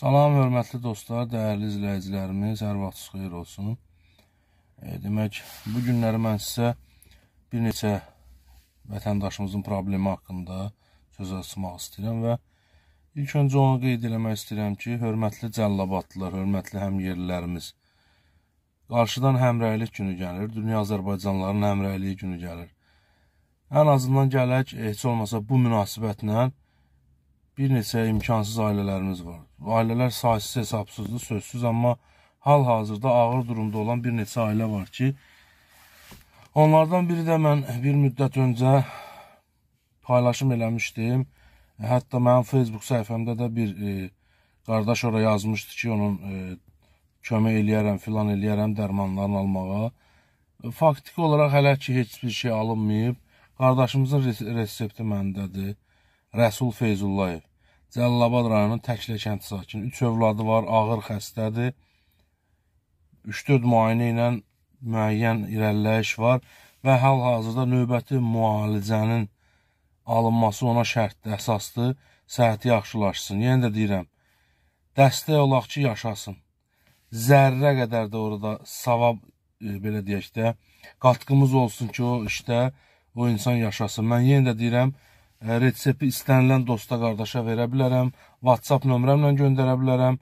Salam, hörmətli dostlar, dəyərli izləyicilərimiz, hər vaxt xeyir olsun. E, demək, bu günləri mən sizə bir neçə vətəndaşımızın problemi haqqında söz açmaq istəyirəm və ilk öncə onu qeyd eləmək istəyirəm ki, hörmətli cəllabadlılar, hörmətli həmyerlilərimiz, qarşıdan həmrəylik günü gəlir, dünya Azərbaycanların həmrəyliyi günü gəlir. Ən azından gələk, heç olmasa bu münasibətlə, bir neçə imkansız ailələrimiz var. Ailələr saysız hesabsızdır, sözsüz, amma hal-hazırda ağır durumda olan bir neçə ailə var ki, onlardan biri də mən bir müddət öncə paylaşım eləmişdim. Hətta mənim Facebook səhifəmdə də bir e, qardaş ora yazmışdı ki, onun e, kömək eləyərəm, filan eləyərəm dərmanlarını almağa. Faktiki olaraq hələ ki, heç bir şey alınmayıb. Qardaşımızın resepti məndədir. Rəsul Feyzullayev. Cəlilabad rayonunun Təklə kənd sakini. Üç övladı var, ağır xəstədir. 3-4 müayinə ilə müəyyən irəliləyiş var və hal-hazırda növbəti müalicənin alınması ona şərtdir, əsasdır, səhəti yaxşılaşsın. Yenə də deyirəm, dəstək olaq ki, yaşasın. Zərrə qədər də orada savab, e, belə deyək də, qatqımız olsun ki, o işdə o insan yaşasın. Mən yenə də deyirəm, resepti istənilən dosta, qardaşa verə bilərəm, WhatsApp nömrəmlə göndərə bilərəm.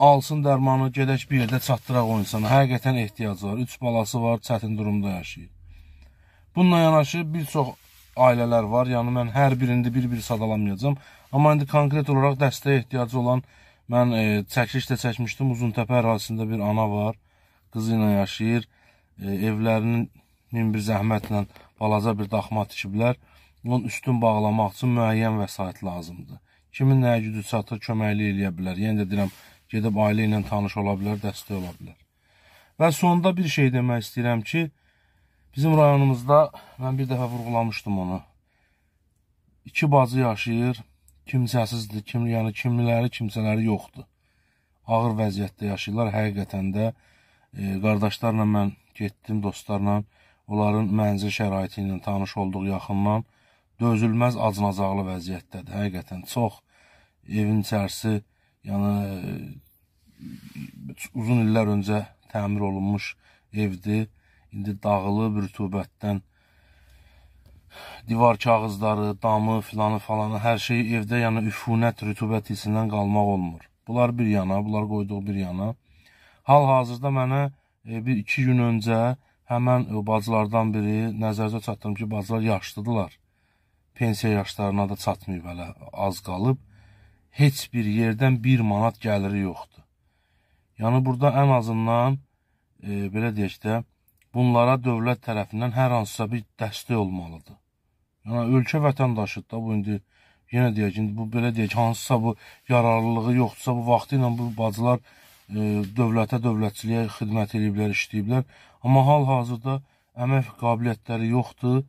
Alsın dərmanı, gedək bir yerdə çatdıraq o insana. Həqiqətən ehtiyacı var, üç balası var, çətin durumda yaşayır. Bununla yanaşı bir çox ailələr var, yəni mən hər birində bir-bir sadalamayacam. Amma indi konkret olaraq dəstəyə ehtiyacı olan, mən e, çəkilişdə çəkmişdim, Uzuntəpə ərazisində bir ana var, qızı ilə yaşayır, e, evlərinin min bir zəhmətlə balaca bir daxma tikiblər bunun üstün bağlamaq üçün müəyyən vəsait lazımdır. Kimin nəyə gücü çatır, köməkli eləyə bilər. Yəni də deyirəm, gedib ailə ilə tanış ola bilər, dəstək ola bilər. Və sonda bir şey demək istəyirəm ki, bizim rayonumuzda, mən bir dəfə vurğulamışdım onu, iki bacı yaşayır, kimsəsizdir, kim, yəni kimləri, kimsələri yoxdur. Ağır vəziyyətdə yaşayırlar, həqiqətən də e, qardaşlarla mən getdim, dostlarla, onların mənzil şəraiti ilə tanış olduq yaxından, dözülməz acınacaqlı vəziyyətdədir. Həqiqətən çox evin içərisi, yəni e, uzun illər öncə təmir olunmuş evdir. İndi dağılıb rütubətdən divar kağızları, damı filanı falanı hər şey evdə yəni üfunət rütubət hissindən qalmaq olmur. Bunlar bir yana, bunlar qoyduq bir yana. Hal-hazırda mənə e, bir iki gün öncə həmən e, bacılardan biri nəzərdə çatdım ki, bacılar yaşlıdırlar pensiya yaşlarına da çatmayıb hələ, az qalıb. Heç bir yerdən 1 manat gəliri yoxdur. Yəni burada ən azından e, belə deyək də bunlara dövlət tərəfindən hər hansısa bir dəstək olmalıdır. Yəni ölkə vətəndaşıdır da bu indi yenə deyək indi bu belə deyək hansısa bu yararlılığı yoxdursa bu vaxtı ilə bu bacılar e, dövlətə, dövlətçiliyə xidmət ediblər, işləyiblər. Amma hal-hazırda əmək qabiliyyətləri yoxdur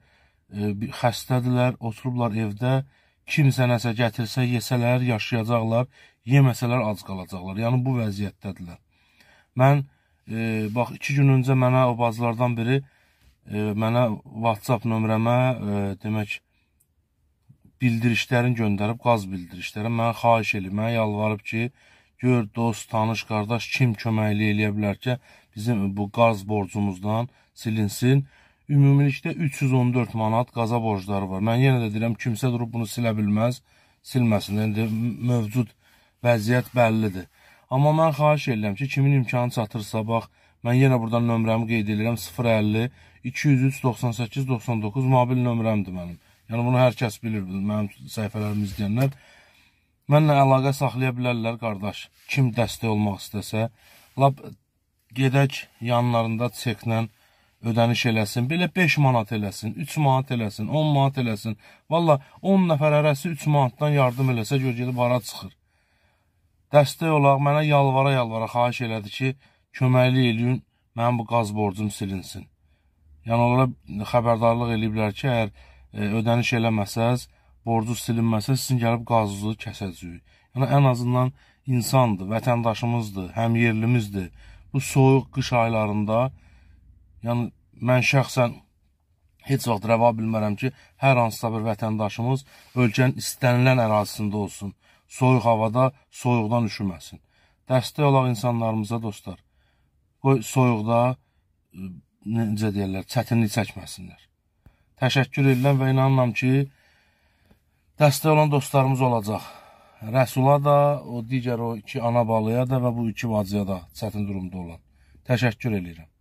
xəstədirlər, oturublar evdə, kimsə nəsə gətirsə, yesələr, yaşayacaqlar, yeməsələr ac qalacaqlar. Yəni, bu vəziyyətdədirlər. Mən, e, bax, iki gün öncə mənə o bacılardan biri e, mənə WhatsApp nömrəmə, e, demək, bildirişlərin göndərib, qaz bildirişlərin mənə xaiş elib, mənə yalvarıb ki, gör, dost, tanış, qardaş kim köməkli eləyə bilər ki, bizim bu qaz borcumuzdan silinsin ümumilikdə 314 manat qaza borcları var. Mən yenə də deyirəm, kimsə durub bunu silə bilməz, silməsin. İndi yəni mövcud vəziyyət bəllidir. Amma mən xahiş edirəm ki, kimin imkanı çatırsa, bax, mən yenə buradan nömrəmi qeyd edirəm, 050 203 98 99 mobil nömrəmdir mənim. Yəni bunu hər kəs bilir, mənim səhifələrimi izləyənlər. Mənlə əlaqə saxlaya bilərlər, qardaş. Kim dəstək olmaq istəsə, lap gedək yanlarında çeklə ödəniş eləsin, belə 5 manat eləsin, 3 manat eləsin, 10 manat eləsin. Valla 10 nəfər hərəsi 3 manatdan yardım eləsə, gör gedib hara çıxır. Dəstək olaraq mənə yalvara-yalvara xahiş elədi ki, köməkli eləyin, mənim bu qaz borcum silinsin. Yəni, onlara xəbərdarlıq eləyiblər ki, əgər e, ödəniş eləməsəz, borcu silinməsə, sizin gəlib qazunuzu kəsəcəyik. Yəni, ən azından insandır, vətəndaşımızdır, həmyerlimizdir. Bu soyuq qış aylarında Yəni mən şəxsən heç vaxt rəva bilmərəm ki, hər hansısa bir vətəndaşımız ölkənin istənilən ərazisində olsun, soyuq havada soyuqdan üşüməsin. Dəstək olaq insanlarımıza dostlar. Qoy soyuqda necə deyirlər, çətinlik çəkməsinlər. Təşəkkür edirəm və inanıram ki, dəstək olan dostlarımız olacaq. Rəsula da, o digər o iki ana balaya da və bu iki vacıya da çətin durumda olan. Təşəkkür edirəm.